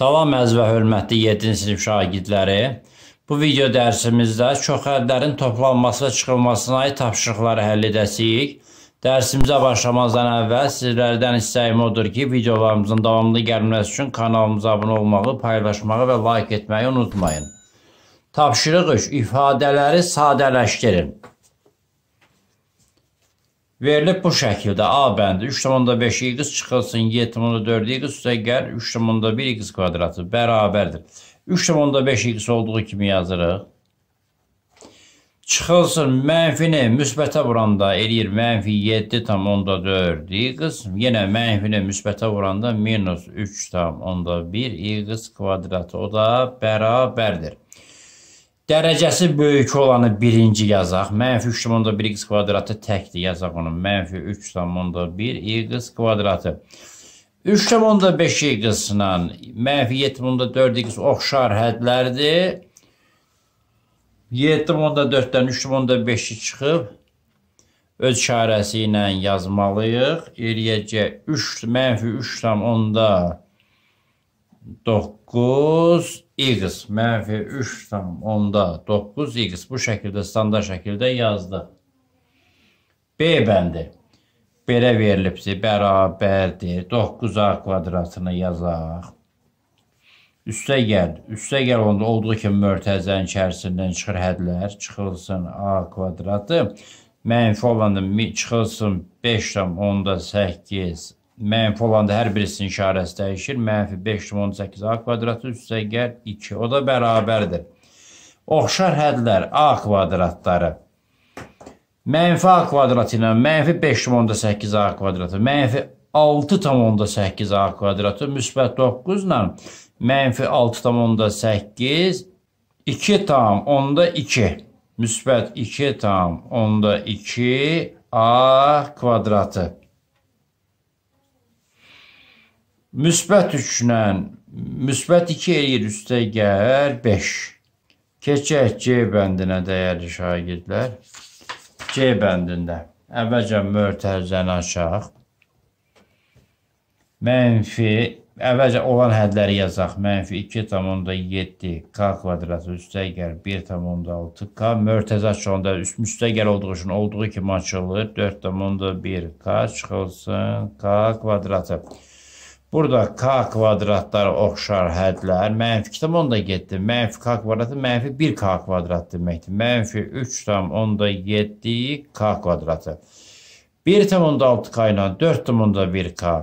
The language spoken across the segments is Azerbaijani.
Salam əziz və hörmətli 7-ci sinif şagirdləri. Bu video dərsimizdə çox hədlərin toplanması və çıxılmasına aid tapşırıqları həll edəcəyik. Dərsimizə başlamazdan əvvəl sizlərdən istəyim odur ki, videolarımızın davamlı gəlməsi üçün kanalımıza abunə olmağı, paylaşmağı və like etməyi unutmayın. Tapşırıq 3. İfadələri sadələşdirin. verilib bu şəkildə A bəndi 3.5x çıxılsın 7.4x üstəgəl 3.1x kvadratı bərabərdir. 3.5x olduğu kimi yazırıq. Çıxılsın mənfini müsbətə vuranda eləyir mənfi 7.4x. Yenə mənfini müsbətə vuranda minus 3.1x kvadratı o da bərabərdir. Dərəcəsi böyük olanı birinci yazaq. Mənfi 3,1 x kvadratı təkdir yazaq onu. Mənfi 3,1 y kvadratı. 3,5 y ilə mənfi 7,4 x oxşar hədlərdir. 7,4-dən 3,5-i çıxıb öz işarəsi ilə yazmalıyıq. Eləyəcək 3, mənfi 3,1 9x mənfi 3 tam onda 9x bu şəkildə standart şəkildə yazdı. B bəndi belə verilibsə bərabərdir 9a kvadratını yazaq. Üstə gəl. Üstə gəl onda olduğu kimi mörtəzənin içərisindən çıxır hədlər. Çıxılsın a kvadratı. Mənfi olanda çıxılsın 5 tam onda 8 mənfi olanda hər birisinin işarəsi dəyişir. Mənfi 5.18 a kvadratı üstə gəl 2. O da bərabərdir. Oxşar hədlər a kvadratları. Mənfi a kvadratı ilə mənfi 5.8 a kvadratı, mənfi 6.8 a kvadratı müsbət 9 ilə mənfi 6.8 2 tam onda 2 müsbət 2 tam onda 2 a kvadratı. Müsbət 3-lə müsbət 2 eləyir üstə gəlir 5. Keçək C bəndinə dəyərli şagirdlər. C bəndində əvvəlcə mörtəzəni açaq. Mənfi əvvəlcə olan hədləri yazaq. Mənfi 2,7 k kvadratı üstəgəl 1,6 k. Mörtəzə açılanda üst müstəgəl olduğu üçün olduğu kimi açılır. 4,1 k çıxılsın k kvadratı. Burada k kvadratlar oxşar hədlər. Mənfi kitab onda getdi. Mənfi k kvadratı mənfi 1k kvadrat deməkdir. Mənfi 3 tam onda 7 k kvadratı. 1 tam onda 6k ilə 4 tam onda 1k.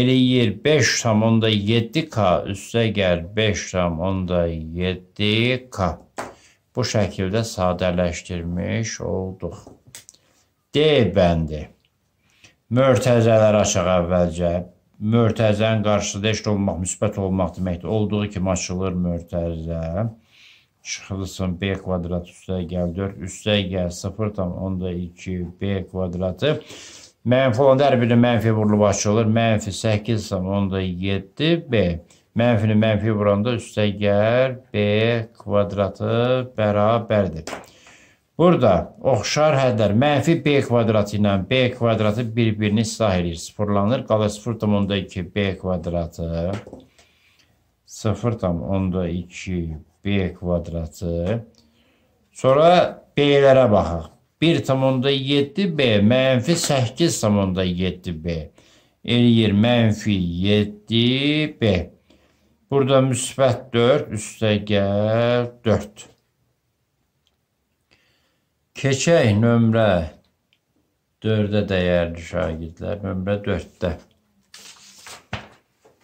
Eləyir 5 tam onda 7k üstə gəl 5 tam onda 7k. Bu şəkildə sadələşdirmiş olduq. D bəndi. Mörtəzələr aşağı əvvəlcə Mörtəzənin qarşısında eşit olmaq, müsbət olmaq deməkdir. Olduğu kimi açılır mörtəzə. Çıxılsın B kvadrat üstə gəl 4, üstə gəl 0,2 B kvadratı. Mənfi olanda hər birini mənfi vurulub açılır. Mənfi 8,7 B. Mənfini mənfi vuranda üstə gəl B kvadratı bərabərdir. Burada oxşar hədlər mənfi b kvadratı ilə b kvadratı bir-birini islah edir. Sıfırlanır, qalır 0.2 b kvadratı 0.2 b kvadratı. Sonra b-lərə baxaq. 1.7b mənfi 8.7b eləyir mənfi 7b. Burada müsbət 4 üstə gəl 4. Keçək nömrə 4-ə dəyərli şagirdlər, nömrə 4-də.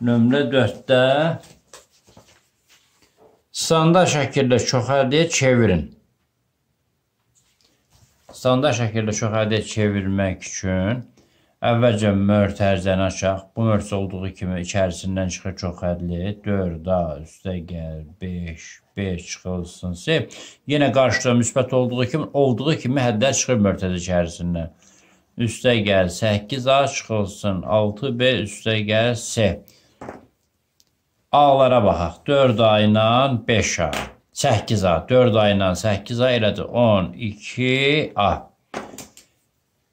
Nömrə 4-də standart şəkildə çoxəlliyə çevirin. Standart şəkildə çoxəlliyə çevirmək üçün əvvəlcə mört hərzəni açaq. Bu mört olduğu kimi içərisindən çıxır çoxəlli. 4A üstə gəl 5 kütləyə çıxılsın. Yenə qarşıda müsbət olduğu kimi olduğu kimi həddə çıxır mörtədə içərisindən. Üstə gəl 8A çıxılsın. 6B üstə gəl S. A-lara baxaq. 4 A ilə 5 A. 8 A. 4 A ilə 8 A elədir. 12 A.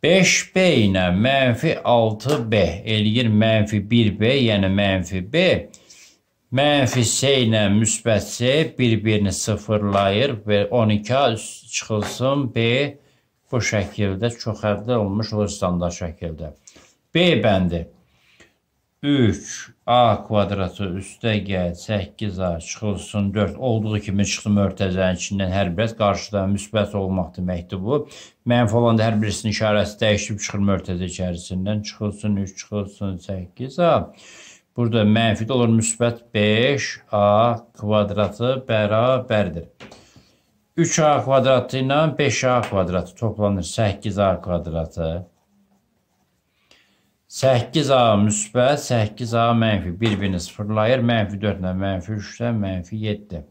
5B ilə mənfi 6B eləyir mənfi 1B, yəni mənfi B. Mənfi S ilə müsbət C bir-birini sıfırlayır və 12A çıxılsın B bu şəkildə çoxərdə olmuş olur standart şəkildə. B bəndi 3A kvadratı üstə gəl 8A çıxılsın 4 olduğu kimi çıxdı mörtəzənin içindən hər birəz qarşıda müsbət olmaq deməkdir bu. Mənfi olanda hər birisinin işarəsi dəyişib çıxır mörtəzə içərisindən çıxılsın 3 çıxılsın 8A. Burada mənfi olur müsbət 5a kvadratı bərabərdir. 3a kvadratı ilə 5a kvadratı toplanır 8a kvadratı. 8a müsbət, 8a mənfi bir-birini sıfırlayır. Mənfi 4 ilə mənfi 3 ilə mənfi 7.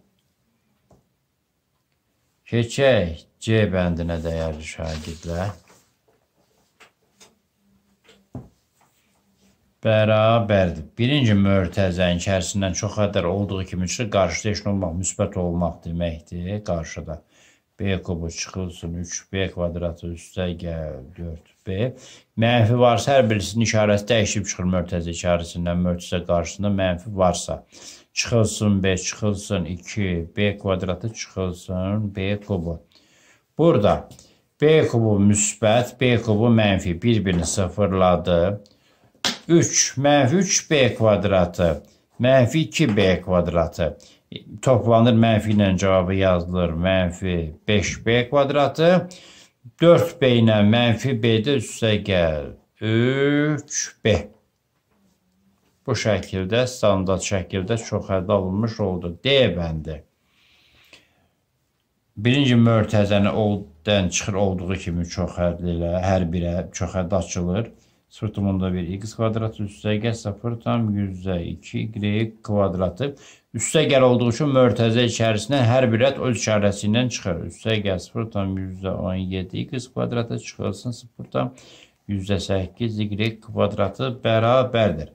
Keçək C bəndinə dəyərli şagirdlər. bərabərdir. Birinci mötəzənin içərisindən çox qədər olduğu kimi çıxır, qarşıda eşit olmaq, müsbət olmaq deməkdir qarşıda. B kubu çıxılsın, 3B kvadratı üstə gəl, 4B. Mənfi varsa hər birisinin işarəsi dəyişib çıxır mötəzə içərisindən, mötəzə qarşısında mənfi varsa. Çıxılsın B, çıxılsın 2, B kvadratı çıxılsın, B kubu. Burada B kubu müsbət, B kubu mənfi bir-birini sıfırladı. 0 3 mənfi 3b kvadratı mənfi 2b kvadratı toplanır mənfi ilə cavabı yazılır. Mənfi 5b kvadratı 4b ilə mənfi b-də üstə gəl. 3b. Bu şəkildə standart şəkildə çoxəldə alınmış oldu. D bəndi. Birinci mörtəzəni oldan çıxır olduğu kimi çoxərdli ilə hər birə çoxərdə açılır. 0,1 x kvadrat üstə gəl 0 tam 102 y kvadratı. Üstə gəl olduğu üçün mörtəzə içərisindən hər bir rəd öz işarəsindən çıxır. Üstə gəl 0 tam 117 x kvadratı çıxılsın 0 tam 108 y kvadratı bərabərdir.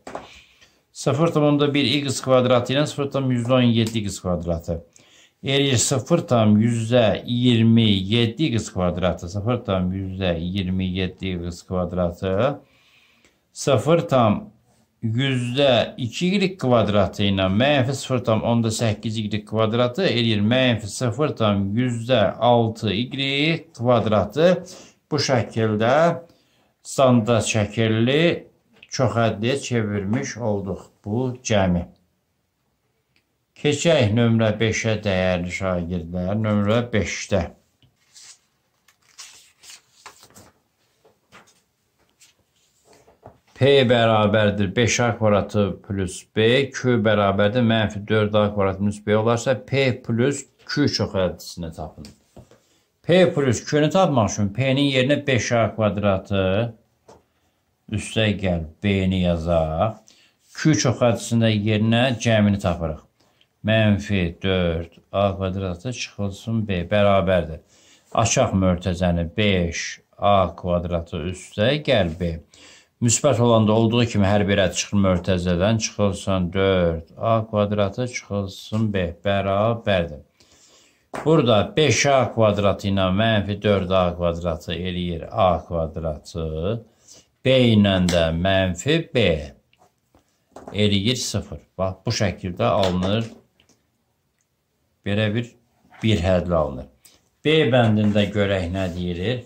0,1 x kvadratı ilə 0 tam 117 x kvadratı erir 0 tam yüzde 27 x kvadratı 0 tam yüzde 27 x kvadratı 0 tam yüzdə 2y kvadratı ilə mənfi 0 tam 18y kvadratı eləyir mənfi 0 tam yüzdə 6y kvadratı bu şəkildə standart şəkilli çoxəddiyə çevirmiş olduq bu cəmi. Keçək nömrə 5-ə dəyərli şagirdlər, nömrə 5-də. P bərabərdir 5A kvadratı plus B, Q bərabərdir mənfi 4A kvadratı minus B olarsa P plus Q çox ədədisini tapın. P plus Q-nü tapmaq üçün P-nin yerinə 5A kvadratı üstə gəl B-ni yazaq. Q çox ədədisində yerinə cəmini tapırıq. Mənfi 4A kvadratı çıxılsın B bərabərdir. Aşaq mörtəzəni 5A kvadratı üstə gəl B. B müsbət olanda olduğu kimi hər birə çıxır mörtəzədən çıxılsın 4, a kvadratı çıxılsın 5, bərabərdir. Burada 5a kvadratı ilə mənfi 4a kvadratı eləyir a kvadratı, b ilə də mənfi b eləyir 0. Bax, bu şəkildə alınır, belə bir bir hədli alınır. B bəndində görək nə deyilir?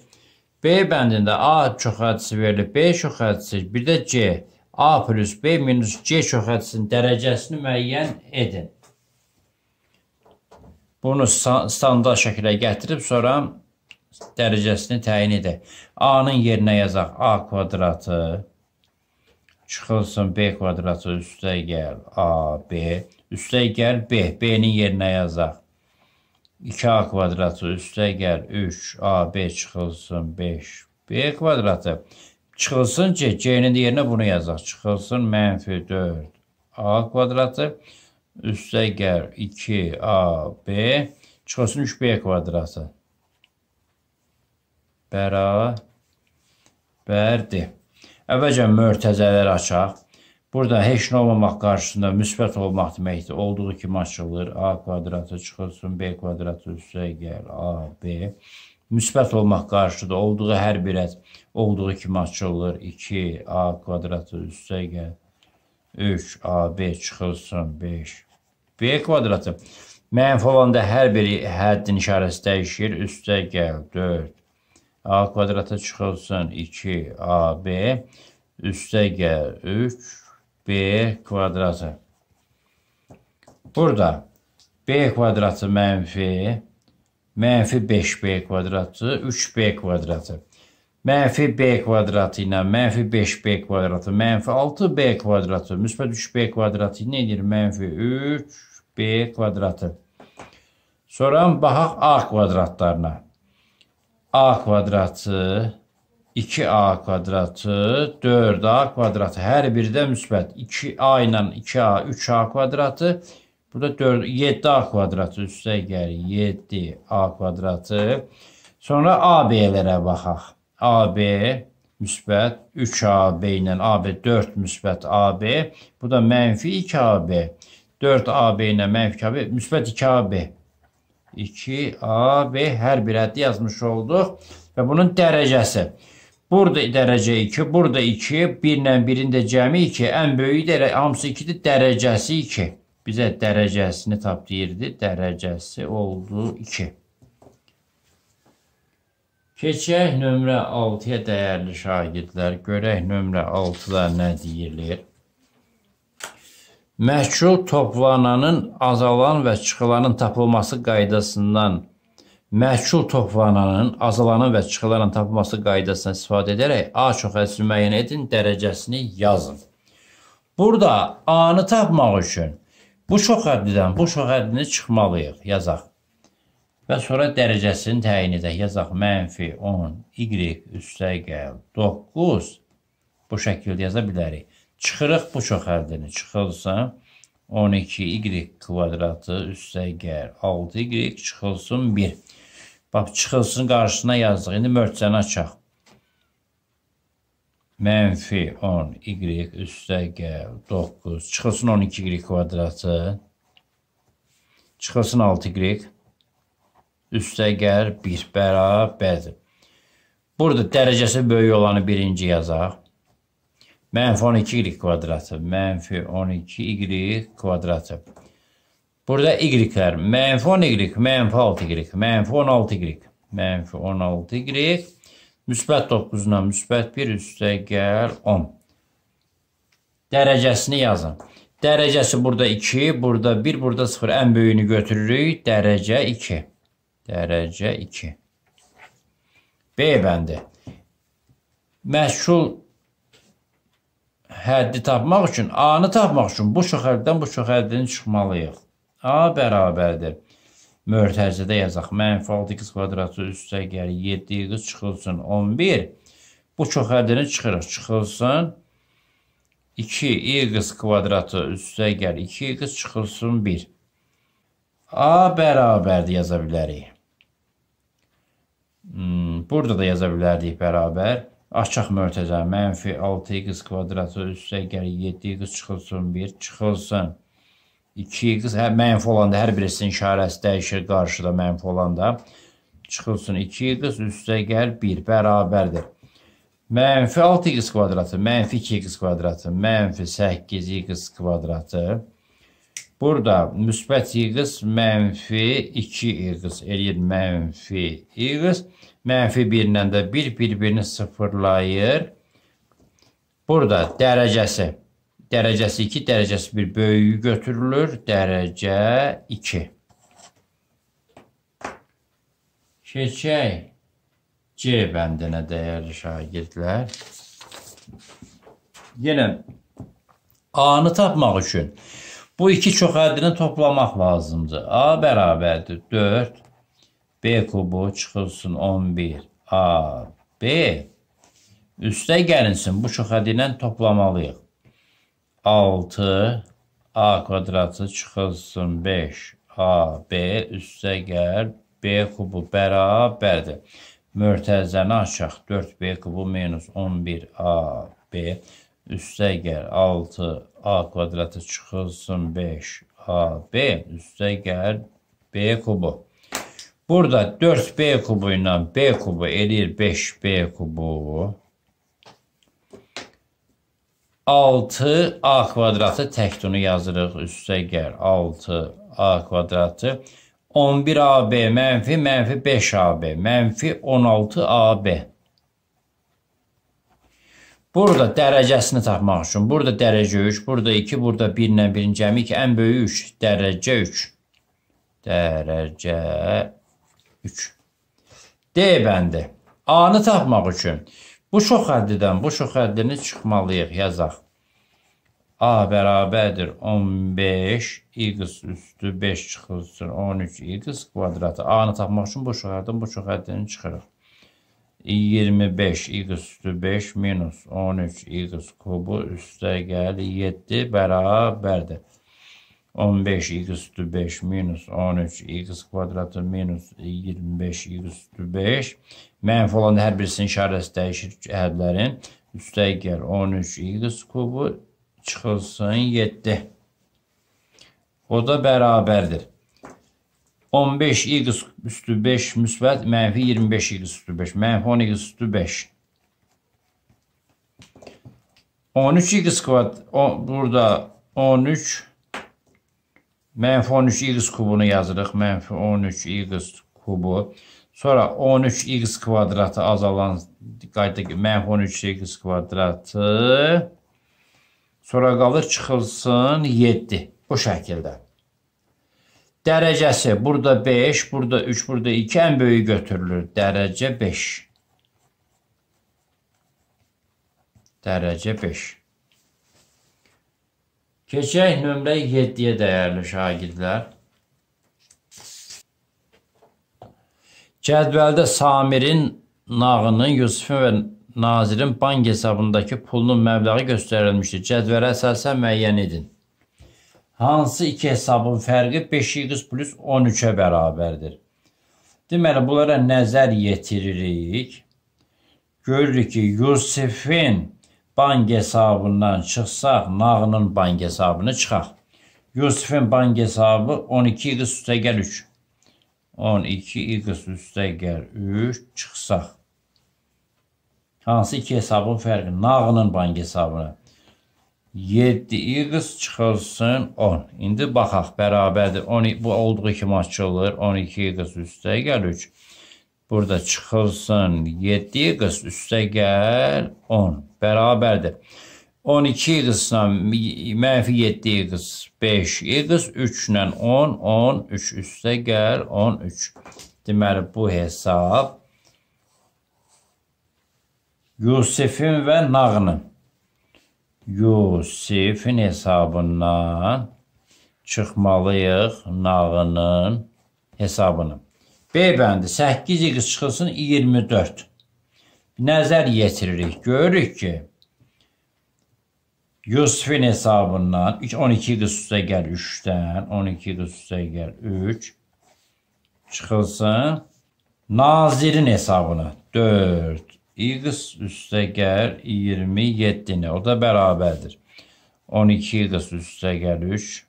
B bəndində A çox hədisi verilib, B çox hədisi, bir də C. A plus B minus C çox hədisinin dərəcəsini müəyyən edin. Bunu standart şəkildə gətirib sonra dərəcəsini təyin edək. A-nın yerinə yazaq A kvadratı çıxılsın B kvadratı üstə gəl A B üstə gəl B B-nin yerinə yazaq 2a kvadratı üstəgəl 3ab çıxılsın 5b kvadratı. Çıxılsın ki, c-nin yerinə bunu yazaq. Çıxılsın mənfi 4a kvadratı üstəgəl 2ab çıxılsın 3b kvadratı. Bərabərdir. Əvvəlcə mörtəzələr açaq. Burada heç nə olmamaq qarşısında müsbət olmaq deməkdir. Olduğu kimi açılır. A kvadratı çıxılsın, B kvadratı üstə gəl, A, B. Müsbət olmaq qarşısında olduğu hər bir ət olduğu kimi açılır. 2, A kvadratı üstə gəl, 3, A, B çıxılsın, 5. B kvadratı. Mənfi olanda hər bir həddin işarəsi dəyişir. Üstə gəl, 4. A kvadratı çıxılsın, 2, A, B. Üstə gəl, 3. B kvadratı. Burada B kvadratı mənfi, mənfi 5B kvadratı, 3B kvadratı. Mənfi B kvadratı ilə mənfi 5B kvadratı, mənfi 6B kvadratı, müsbət 3B kvadratı nedir? Mənfi 3B kvadratı. Sonra baxaq A kvadratlarına. A kvadratı 2a kvadratı, 4a kvadratı. Hər biri də müsbət. 2a ilə 2a, 3a kvadratı. Burada 4, 7a kvadratı üstə gəlir. 7a kvadratı. Sonra AB-lərə baxaq. AB müsbət 3AB ilə AB 4 müsbət AB. Bu da mənfi 2AB. 4AB ilə mənfi 2AB, müsbət 2AB. 2AB hər bir həddi yazmış olduq və bunun dərəcəsi. Burada dərəcə 2, burada 2, 1 ilə 1-in də cəmi 2, ən böyüyü də hamısı 2-dir, dərəcəsi 2. Bizə dərəcəsini tap deyirdi, dərəcəsi oldu 2. Keçək nömrə 6-ya dəyərli şagirdlər. Görək nömrə 6-da nə deyilir? Məhkul toplananın azalan və çıxılanın tapılması qaydasından məhsul toplananın azalanın və çıxılanan tapılması qaydasına istifadə edərək A çox əsli müəyyən edin, dərəcəsini yazın. Burada A-nı tapmaq üçün bu çox ədlidən bu çox ədlini çıxmalıyıq, yazaq. Və sonra dərəcəsini təyin edək, yazaq mənfi 10, y üstəgəl 9 bu şəkildə yaza bilərik. Çıxırıq bu çox ədlini, çıxılsın 12 y kvadratı üstəgəl 6 y çıxılsın 1. Bax, çıxılsın qarşısına yazdıq. İndi mörcəni açaq. Mənfi 10 y üstə gəl 9. Çıxılsın 12 y kvadratı. Çıxılsın 6 y. Üstə gəl 1 bərabərdir. Burada dərəcəsi böyük olanı birinci yazaq. Mənfi 12 y kvadratı. Mənfi 12 y kvadratı. Burada y-lər, mənfi 10y, mənfi 6y, mənfi 16y, mənfi 16y, müsbət 9-la müsbət 1 üstəgəl 10. Dərəcəsini yazın. Dərəcəsi burada 2, burada 1, burada 0. Ən böyüyünü götürürük. Dərəcə 2. Dərəcə 2. B bəndi. Məhsul həddi tapmaq üçün, A-nı tapmaq üçün bu çox həddən bu çox həddini çıxmalıyıq. A bərabərdir. Mörtəzədə yazaq. Mənfi 6x kvadratı üstə gəlir 7x çıxılsın 11. Bu çoxədini çıxırıq. Çıxılsın 2x kvadratı üstə gəlir 2x çıxılsın 1. A bərabərdir yaza bilərik. Hmm, burada da yaza bilərdik bərabər. Açıq mörtəzə mənfi 6x kvadratı üstə gəlir 7x çıxılsın 1 çıxılsın 1. 2 hə mənfi olanda hər birisinin işarəsi dəyişir qarşıda mənfi olanda. Çıxılsın 2x üstə gəl 1 bərabərdir. Mənfi 6x kvadratı, mənfi 2x kvadratı, mənfi 8x kvadratı. Burada müsbət x mənfi 2x eləyir mənfi x. Mənfi 1 ilə də 1 bir, bir-birini sıfırlayır. Burada dərəcəsi dərəcəsi 2, dərəcəsi 1 böyüyü götürülür, dərəcə 2. Keçək C bəndinə dəyərli şagirdlər. Yenə A-nı tapmaq üçün bu iki çox həddini toplamaq lazımdır. A bərabərdir 4, B kubu çıxılsın 11, A, B. Üstə gəlinsin, bu çox həddindən toplamalıyıq. 6 a kvadratı çıxılsın 5 ab üstə gəl b kubu bərabərdir. Mörtəzəni açaq 4b kubu minus 11ab üstə gəl 6a kvadratı çıxılsın 5ab üstə gəl b kubu. Burada 4b kubu ilə b kubu eləyir 5b kubu. 6a kvadratı tək onu yazırıq. Üstə gəl 6a kvadratı 11AB mənfi mənfi 5AB mənfi 16AB. Burada dərəcəsini tapmaq üçün. Burada dərəcə 3, burada 2, burada 1 ilə 1 cəmi 2, ən böyüyü 3, dərəcə 3. Dərəcə 3. D bəndi. A-nı tapmaq üçün Bu çox həddidən, bu çox həddini çıxmalıyıq, yazaq. A bərabərdir 15, x üstü 5 çıxılsın 13 x kvadratı. A-nı tapmaq üçün bu çox həddən, bu çox həddini çıxırıq. 25 x üstü 5 minus 13 x kubu üstə gəl 7 bərabərdir. 15 x üstü 5 minus 13 x kvadratı minus 25 x üstü 5. Mənfi olan hər birisinin işarəsi dəyişir ədlərin. Üstəgəl 13 x kubu çıxılsın 7. O da bərabərdir. 15 x üstü 5 müsbət mənfi 25 x üstü 5. Mənfi 10 x üstü 5. 13 x kvadrat burada 13 Mənfi 13x kubunu yazırıq. Mənfi 13x kubu. Sonra 13x kvadratı azalan qayda mənfi 13x kvadratı. Sonra qalır çıxılsın 7. Bu şəkildə. Dərəcəsi burada 5, burada 3, burada 2 ən böyük götürülür. Dərəcə 5. Dərəcə 5. Keçək nömrə 7-yə dəyərli şagirdlər. Cədvəldə Samirin, Nağının, Yusufun və Nazirin bank hesabındakı pulunun məbləği göstərilmişdir. Cədvələ əsasən müəyyən edin. Hansı iki hesabın fərqi 5x plus 13-ə bərabərdir? Deməli, bunlara nəzər yetiririk. Görürük ki, Yusifin bank hesabından çıxsaq, nağının bank hesabını çıxaq. Yusifin bank hesabı 12x üstəgəl 3. 12x üstəgəl 3 çıxsaq. Hansı iki hesabın fərqi? Nağının bank hesabına. 7x çıxılsın 10. İndi baxaq, bərabərdir. 10, bu olduğu kimi açılır. 12x üstəgəl 3. 3. Burada çıxılsın 7 qıs üstə gəl 10 bərabərdir. 12 qısla mənfi 7 qıs 5 qıs 3 ilə 10 13 üstə gəl 13. Deməli bu hesab Yusifin və Nağının Yusifin hesabından çıxmalıyıq Nağının hesabını. B bəndi 8x çıxılsın 24. Nəzər yetiririk. Görürük ki, Yusufin hesabından 12 qız üstə gəl 3-dən, 12 qız üstə gəl 3 çıxılsın. Nazirin hesabına 4 x üstə gəl 27-ni. O da bərabərdir. 12 qız üstə gəl 3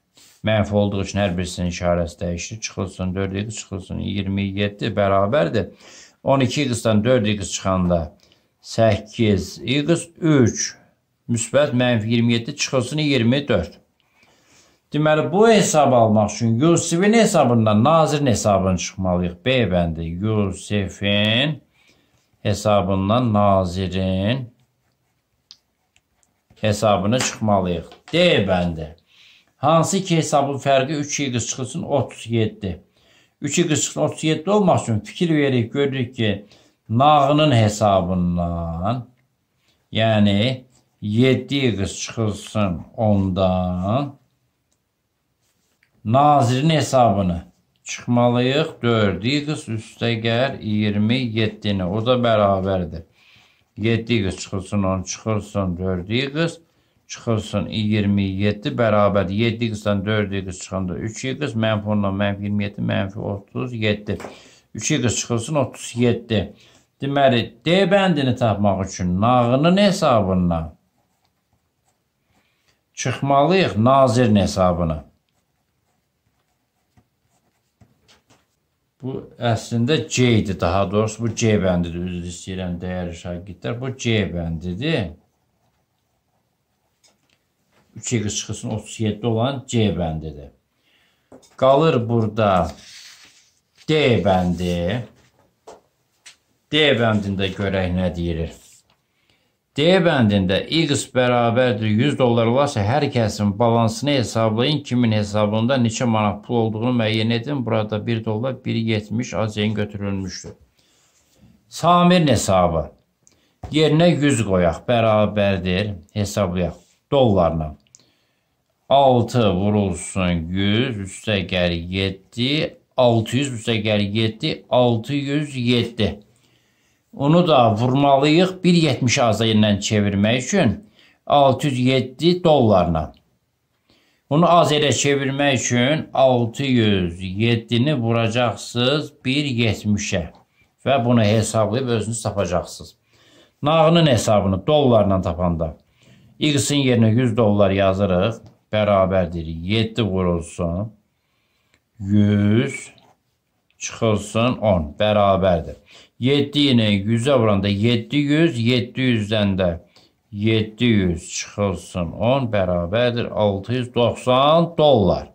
Mənfi olduğu üçün hər birisinin işarəsi dəyişdi. Çıxılsın 4 idi, çıxılsın 27 bərabərdir. 12 x-dan 4 x çıxanda 8 x 3 müsbət mənfi 27 çıxılsın 24. Deməli bu hesab almaq için Yusuf'un hesabından Nazirin hesabını çıxmalıyıq. B bəndi Yusuf'un hesabından Nazirin hesabını çıxmalıyıq. D bəndi Hansı ki hesabın fərqi 3-2 qışqısın 37. 3-2 qışqısın 37 olmaq üçün fikir verib görürük ki, nağının hesabından yəni 7 qışqısın 10-dan nazirin hesabını çıxmalıyıq 4 qız üstəgər 27-ni. O da bərabərdir. 7 qız çıxılsın 10 çıxılsın 4 qız çıxırsan 27 bərabər 7 qızdan 4 qız çıxanda 3 qız mənfi 10 mənfi 27 mənfi 37 3 qız çıxırsın 37 deməli D bəndini tapmaq üçün nağının hesabına çıxmalıyıq nazirin hesabına Bu əslində C idi daha doğrusu bu C bəndidir üzr istəyirəm dəyərli şagirdlər bu C bəndidir 3 yığı çıxısının 37 olan C bəndidir. Qalır burada D bəndi. D bəndində görək nə deyilir. D bəndində X bərabərdir 100 dollar olarsa hər kəsin balansını hesablayın. Kimin hesabında neçə manat pul olduğunu müəyyən edin. Burada 1 dollar 1.70 ACN götürülmüşdür. Samirin hesabı. Yerinə 100 qoyaq, bərabərdir, hesablayaq dollarla. 6 vurulsun 100 üstəgəl 7, 600 üstəgəl 7, 607. Onu da vurmalıyıq 1.70 azı ilə çevirmək üçün 607 dollarla. Bunu az yerə çevirmək üçün 607-ni vuracaqsınız 1.70-ə və bunu hesablayıb özünüz tapacaqsınız. Nağının hesabını dollarla tapanda x-in yerinə 100 dollar yazırıq bərabərdir 7 vurulsun 100 çıxılsın 10 bərabərdir. 7 ilə 100-ə vuranda 700, 700-dən də 700 çıxılsın 10 bərabərdir 690 dollar.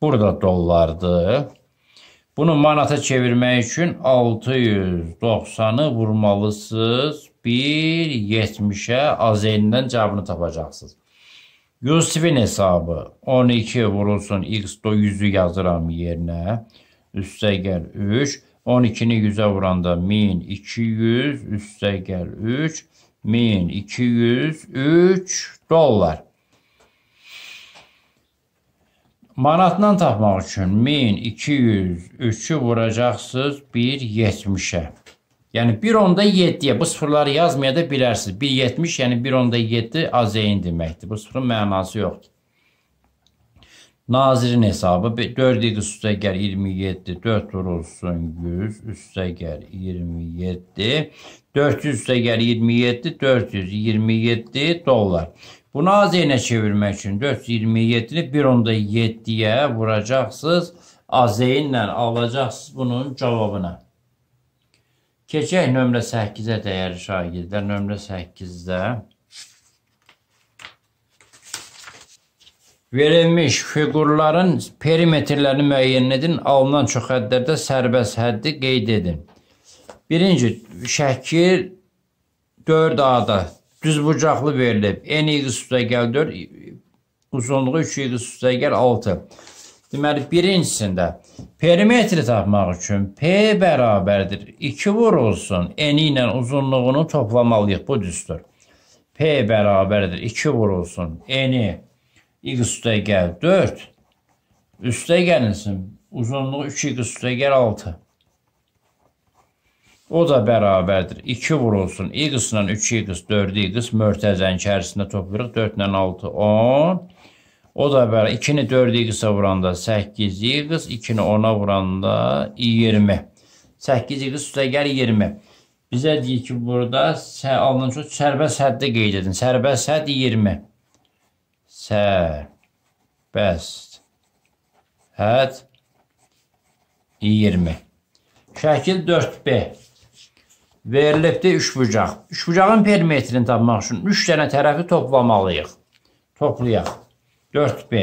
Burada dollardır. Bunu manata çevirmək üçün 690-ı vurmalısınız. 1.70-ə az eynindən cavabını tapacaqsınız. Yusifin hesabı 12 vurulsun x 100'ü yazıram yerinə. Üstə gəl 3. 12-ni 100-ə vuranda 1200 üstə gəl 3. 1203 dollar. Manatdan tapmaq üçün 1203-ü vuracaqsınız 1.70-ə. Yəni 1.7-yə bu sıfırları yazmaya da bilərsiniz. 1.70 yəni 1.7 AZN deməkdir. Bu sıfırın mənası yoxdur. Nazirin hesabı 4 idi üstəgər 27, 4 vurulsun 100 üstəgər 27, 400 üstəgər 27, 427 dollar. Bunu AZN-ə çevirmək üçün 427-ni 1.7-yə vuracaqsınız. AZN-lə alacaqsınız bunun cavabını. Keçək nömrə 8-ə dəyəri şagirdlər. Nömrə 8-də verilmiş fiqurların perimetrlərini müəyyən edin. Alınan çox hədlərdə sərbəst həddi qeyd edin. Birinci şəkil 4A-da düzbucaqlı verilib. N y üstə gəl 4, uzunluğu 3 y üstə gəl 6. Deməli, birincisində perimetri tapmaq üçün P bərabərdir. 2 vurulsun, eni ilə uzunluğunu toplamalıyıq, bu düstur. P bərabərdir, 2 vurulsun, eni x üstə gəl 4, üstə gəlilsin, uzunluğu 3x üstə gəl 6. O da bərabərdir. 2 vurulsun. Y ilə 3Y, 4Y mörtəzənin içərisində toplayırıq. 4 ilə 6, 10. O da belə 2-ni 4-ü qısa vuranda 8-i qız, 2-ni 10-a vuranda 20. 8-i qız üstə gəl 20. Bizə deyir ki, burada alınan çox sərbəst həddə qeyd edin. Sərbəst hədd 20. Sərbəst hədd 20. Şəkil 4B. Verilibdir 3 bucaq. 3 bucağın perimetrini tapmaq üçün 3 dənə tərəfi toplamalıyıq. Toplayaq. 4B.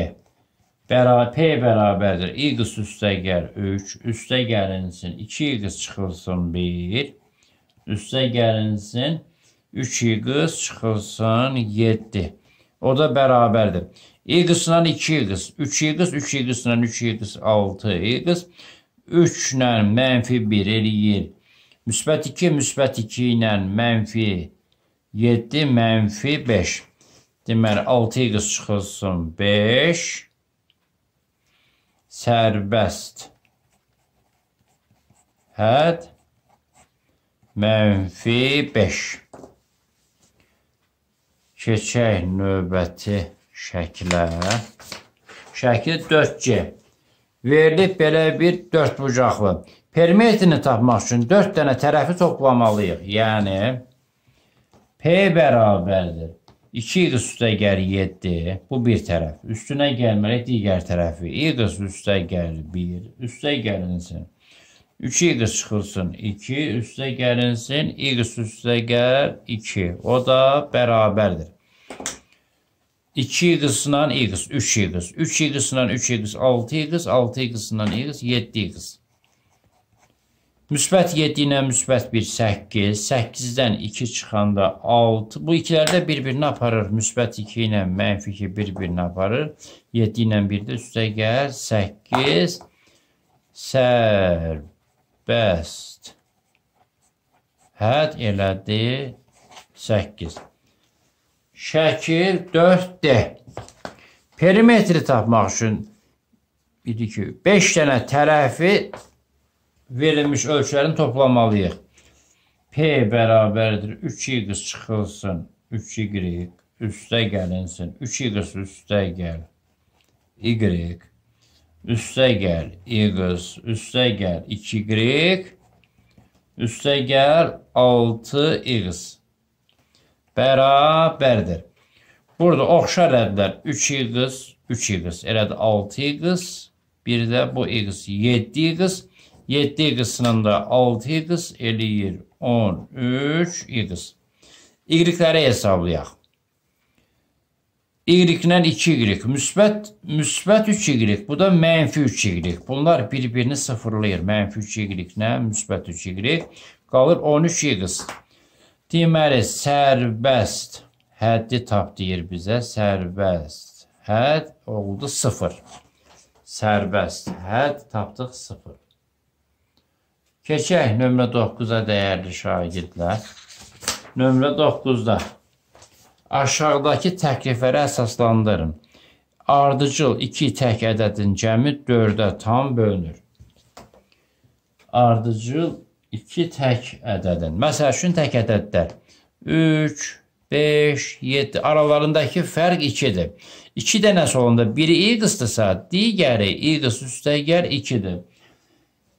Bəra P bərabərdir. X üstəgəl 3, üstəgəlinsin 2X çıxılsın 1, üstəgəlinsin 3X çıxılsın 7. O da bərabərdir. Y-lə 2X, 3X, 3Y-lə 3X, 6X, 3 ilə mənfi 1 eləyir. Müsbət 2, müsbət 2 ilə mənfi 7, mənfi 5. Deməli 6-yı qız çıxılsın 5. Sərbəst həd mənfi 5. Keçək növbəti şəklə. Şəkil 4C. Verilib belə bir 4 bucaqlı. Perimetrini tapmaq üçün 4 dənə tərəfi toplamalıyıq. Yəni P bərabərdir 2 iqs üstəgər 7, bu bir tərəf. Üstünə gəlməliyik digər tərəfi. iqs üstəgər 1, üstə gəlinsin. 3 iqs çıxılsın 2, üstə gəlinsin, iqs üstəgər 2. O da bərabərdir. 2 iqsla iqs, 3 iqs, 3 iqsla 3 iqs, 6 iqs, 6 iqsla iqs, 7 iqs. Müsbət 7-nə müsbət 1 8, 8-dən 2 çıxanda 6. Bu ikilərdə bir-birini aparır. Müsbət 2 ilə mənfi 2 bir-birini aparır. 7 ilə 1 də üstə gəl 8 sərbəst həd elədi 8. Şəkil 4D. Perimetri tapmaq üçün 1 2 5 dənə tərəfi verilmiş ölçülərini toplamalıyıq. P bərabərdir 3y çıxılsın, 3y üstə gəlinsin, 3y üstə gəl, y üstə gəl, y üstə gəl, 2y üstə gəl, 6y bərabərdir. Burada oxşar ədlər 3y, 3y, elədir 6y, bir də bu y, 7y, 7 qısının da 6 qıs eləyir 13 qıs. Y-ləri hesablayaq. Y-dən 2y, müsbət, müsbət 3y, bu da mənfi 3y. Bunlar bir-birini sıfırlayır. Mənfi 3y-lə müsbət 3y qalır 13y. Deməli, sərbəst həddi tap deyir bizə. Sərbəst hədd oldu 0. Sərbəst hədd tapdıq 0. Keçək nömrə 9-a dəyərli şagirdlər. Nömrə 9-da aşağıdakı təkliflərə əsaslandırın. Ardıcıl 2 tək ədədin cəmi 4-ə tam bölünür. Ardıcıl 2 tək ədədin. Məsəl üçün tək ədədlər 3, 5, 7 aralarındakı fərq 2-dir. 2 dənəsi olanda biri y qıstırsa, digəri y qıst üstəgər 2-dir.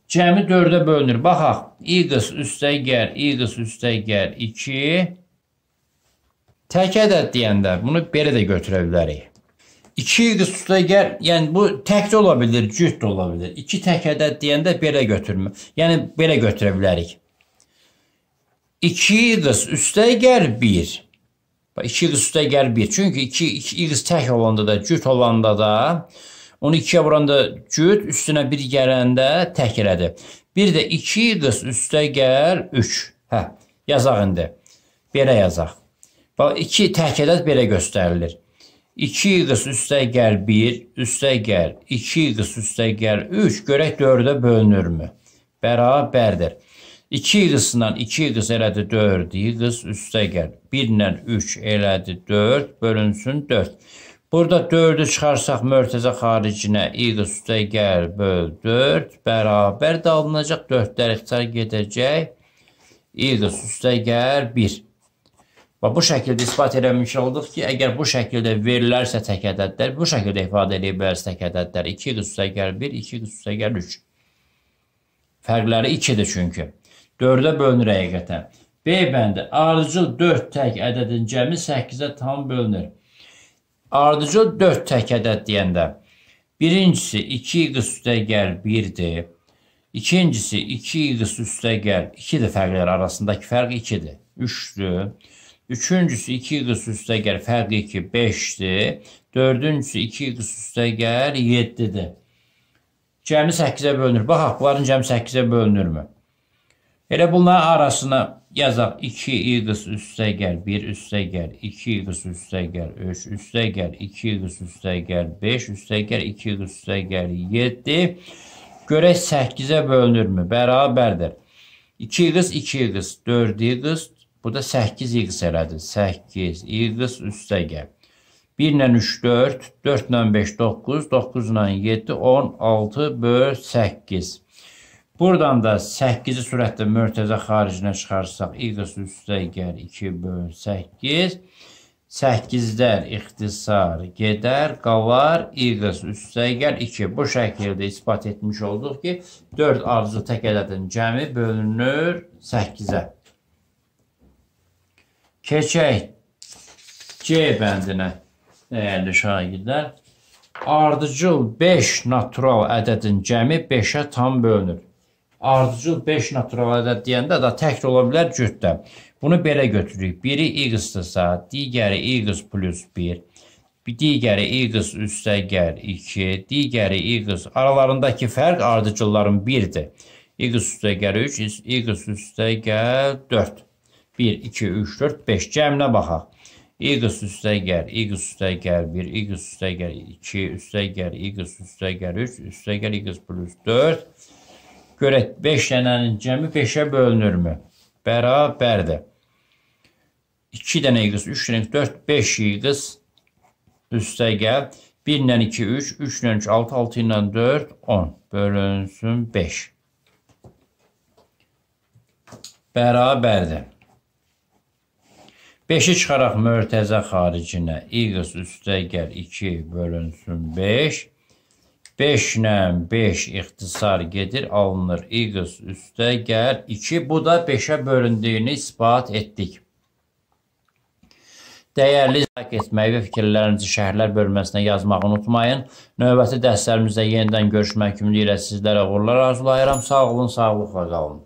Cəmi 4-ə bölünür. Baxaq. x üstəgəl, x üstəgəl 2. Tək ədəd deyəndə bunu belə də götürə bilərik. 2x üstəgəl, yəni bu tək də ola bilər, cüt də ola bilər. 2 tək ədəd deyəndə belə götürmə. Yəni belə götürə bilərik. 2x üstəgəl 1. 2x üstəgəl 1. Çünki 2 x tək olanda da, cüt olanda da Onu ikiyə vuranda cüt, üstünə bir gələndə tək elədi. Bir də iki qız üstə gəl üç. Hə, yazaq indi. Belə yazaq. Bax, iki tək ədəd belə göstərilir. 2 qıs üstə gəl 1, üstə gəl 2 qıs üstə gəl 3, görək 4-ə bölünürmü? Bərabərdir. 2 qısından 2 qıs elədi 4, 2 qıs üstə gəl. 1 ilə 3 elədi 4, bölünsün 4. Burada 4-ü çıxarsaq mörtəzə xaricinə x üstəgəl böl 4 bərabər dalınacaq 4-lər ixtisar gedəcək. x üstəgəl 1. Və bu şəkildə isbat eləmiş olduq ki, əgər bu şəkildə verilərsə tək ədədlər, bu şəkildə ifadə eləyə bilərsə tək ədədlər 2x üstəgəl 1, 2x üstəgəl 3. Fərqləri 2-dir çünki. 4-ə bölünür həqiqətən. B bəndi ardıcıl 4 tək ədədin cəmi 8-ə tam bölünür. Ardıcı 4 təkədə deyəndə birincisi 2x üstə gəl 1-dir. İkincisi 2x üstə gəl 2-dir fərqlər arasındakı fərq 2-dir. 3-dür. Üçüncüsü 2x üstə gəl fərqi 2 5-dir. Dördüncüsü 2x üstə gəl 7-dir. Cəmi 8-ə bölünür. Baxaq, bunların cəmi 8-ə bölünürmü? Elə bunların arasına yazaq 2 x üstə gəl 1 üstə gəl 2 x üstə gəl 3 üstə gəl 2 x üstə gəl 5 üstə gəl 2 x üstə gəl 7 görək 8-ə bölünürmü bərabərdir 2 x 2 x 4 x bu da 8 x elədi 8 x üstə gəl 1 ilə 3 4 4 ilə 5 9 9 ilə 7 16 böl 8 Buradan da 8-ci sürətdə mörtəzə xaricinə çıxarsaq, iqdası üstə gəl 2 böl 8. 8-dən ixtisar gedər, qalar, iqdası üstə gəl 2. Bu şəkildə ispat etmiş olduq ki, 4 arzu tək ədədin cəmi bölünür 8-ə. Keçək C bəndinə dəyərli şagirdlər. Ardıcıl 5 natural ədədin cəmi 5-ə tam bölünür ardıcıl 5 naturalda deyəndə də təkrar ola bilər cütdə. Bunu belə götürürük. Biri x-dirsə, digəri x plus 1, digəri x üstəgər 2, digəri x aralarındakı fərq ardıcılların 1-dir. x üstəgər 3, x üstəgər 4. 1, 2, 3, 4, 5. Cəminə baxaq. Y üstəgər, Y üstəgər 1, Y üstəgər 2, üstəgər Y üstəgər 3, üstəgər Y plus 4. Görək, 5 dənənin cəmi 5-ə bölünürmü? Bərabərdir. 2 dənə yığız, 3 dənə, 4, 5 yığız üstə gəl. 1 ilə 2, 3, 3 ilə 3, 6, 6 ilə 4, 10. Bölünsün 5. Bərabərdir. 5-i çıxaraq mörtəzə xaricinə, y üstə gəl 2 bölünsün 5. 5-lə 5 ixtisar gedir, alınır. X üstə gəl 2. Bu da 5-ə bölündüyünü isbat etdik. Dəyərli izah etməyi və fikirlərinizi şəhərlər bölməsinə yazmağı unutmayın. Növbəti dərslərimizdə yenidən görüşmək ümidi ilə sizlərə uğurlar arzulayıram. Sağ olun, sağlıqla qalın.